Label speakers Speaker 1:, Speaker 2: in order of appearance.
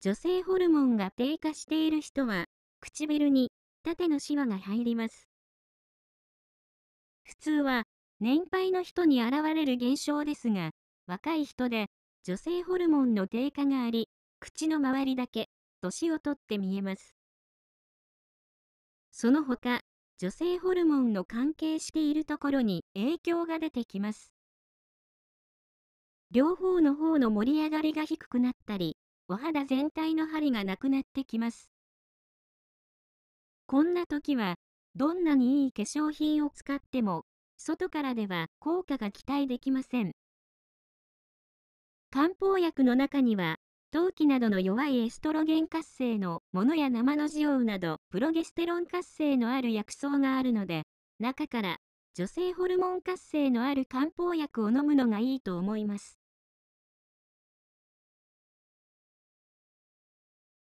Speaker 1: 女性ホルモンが低下している人は、唇に縦のシワが入ります。普通は、年配の人に現れる現象ですが、若い人で、女性ホルモンの低下があり、口の周りだけ、年をとって見えます。その他、女性ホルモンの関係しているところに影響が出てきます。両方の方の盛り上がりが低くなったり、お肌全体の針がなくなってきます。こんな時は、どんなにいい化粧品を使っても、外からでは効果が期待できません。漢方薬の中には、陶器などの弱いエストロゲン活性のものや生のジオウなどプロゲステロン活性のある薬草があるので、中から女性ホルモン活性のある漢方薬を飲むのがいいと
Speaker 2: 思います。